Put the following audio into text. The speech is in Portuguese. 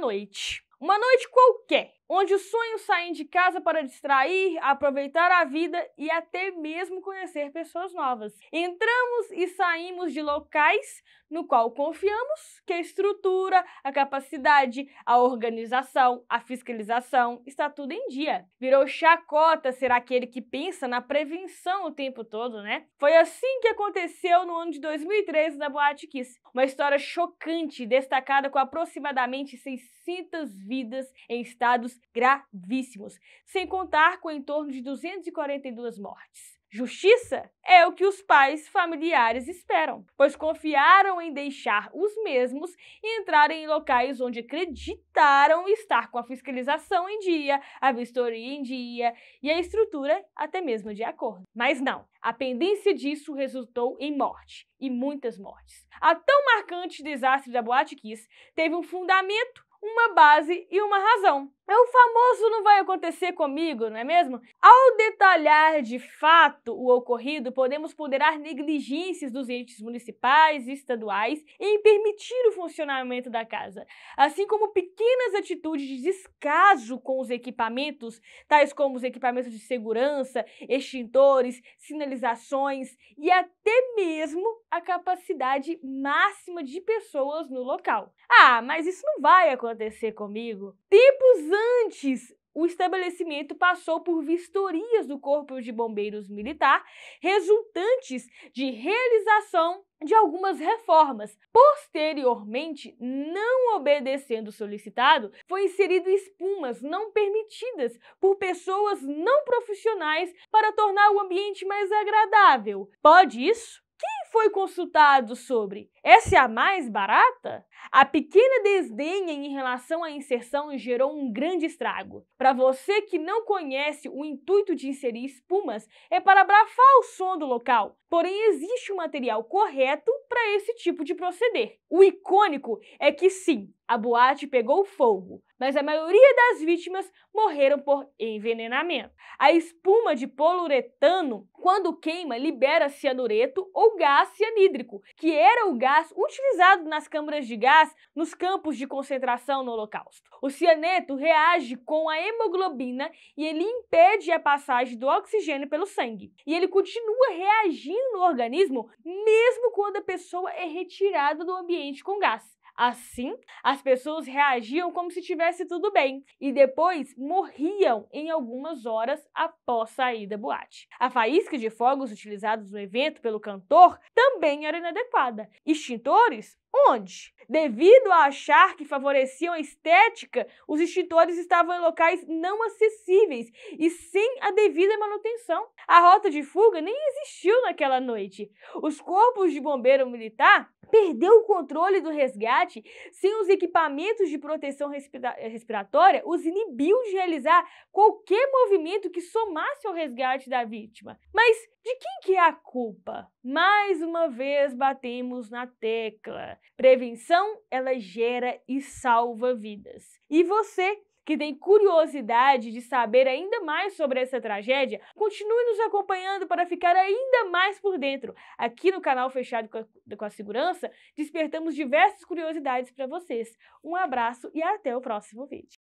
noite. Uma noite qualquer, onde os sonhos saem de casa para distrair, aproveitar a vida e até mesmo conhecer pessoas novas. Entramos e saímos de locais no qual confiamos que é a estrutura, a capacidade, a organização, a fiscalização está tudo em dia. Virou chacota ser aquele que pensa na prevenção o tempo todo, né? Foi assim que aconteceu no ano de 2013 na Boate Kiss. Uma história chocante, destacada com aproximadamente 600 vidas em estados gravíssimos, sem contar com em torno de 242 mortes. Justiça é o que os pais familiares esperam, pois confiaram em deixar os mesmos entrarem em locais onde acreditaram estar com a fiscalização em dia, a vistoria em dia e a estrutura até mesmo de acordo. Mas não, a pendência disso resultou em morte, e muitas mortes. A tão marcante desastre da Boate Kiss teve um fundamento, uma base e uma razão. É o famoso não vai acontecer comigo, não é mesmo? Ao detalhar de fato o ocorrido, podemos ponderar negligências dos entes municipais e estaduais em permitir o funcionamento da casa, assim como pequenas atitudes de descaso com os equipamentos, tais como os equipamentos de segurança, extintores, sinalizações e até mesmo a capacidade máxima de pessoas no local. Ah, mas isso não vai acontecer comigo. Tempos antes, o estabelecimento passou por vistorias do Corpo de Bombeiros Militar, resultantes de realização de algumas reformas. Posteriormente, não obedecendo o solicitado, foi inserido espumas não permitidas por pessoas não profissionais para tornar o ambiente mais agradável. Pode isso? Quem foi consultado sobre essa é a mais barata? A pequena desdenha em relação à inserção gerou um grande estrago. Para você que não conhece, o intuito de inserir espumas é para abafar o som do local. Porém, existe um material correto para esse tipo de proceder. O icônico é que sim, a boate pegou fogo, mas a maioria das vítimas morreram por envenenamento. A espuma de poluretano, quando queima, libera cianureto ou gás cianídrico, que era o gás utilizado nas câmaras de gás nos campos de concentração no Holocausto. O cianeto reage com a hemoglobina e ele impede a passagem do oxigênio pelo sangue. E ele continua reagindo no organismo mesmo quando a pessoa é retirada do ambiente com gás. Assim, as pessoas reagiam como se tivesse tudo bem e depois morriam em algumas horas após sair da boate. A faísca de fogos utilizados no evento pelo cantor também era inadequada. Extintores Onde? Devido a achar que favoreciam a estética, os extintores estavam em locais não acessíveis e sem a devida manutenção. A rota de fuga nem existiu naquela noite. Os corpos de bombeiro militar perdeu o controle do resgate sem os equipamentos de proteção respira eh, respiratória os inibiu de realizar qualquer movimento que somasse ao resgate da vítima. Mas de quem que é a culpa? Mais uma vez batemos na tecla. Prevenção, ela gera e salva vidas. E você que tem curiosidade de saber ainda mais sobre essa tragédia, continue nos acompanhando para ficar ainda mais por dentro. Aqui no canal Fechado com a, com a Segurança, despertamos diversas curiosidades para vocês. Um abraço e até o próximo vídeo.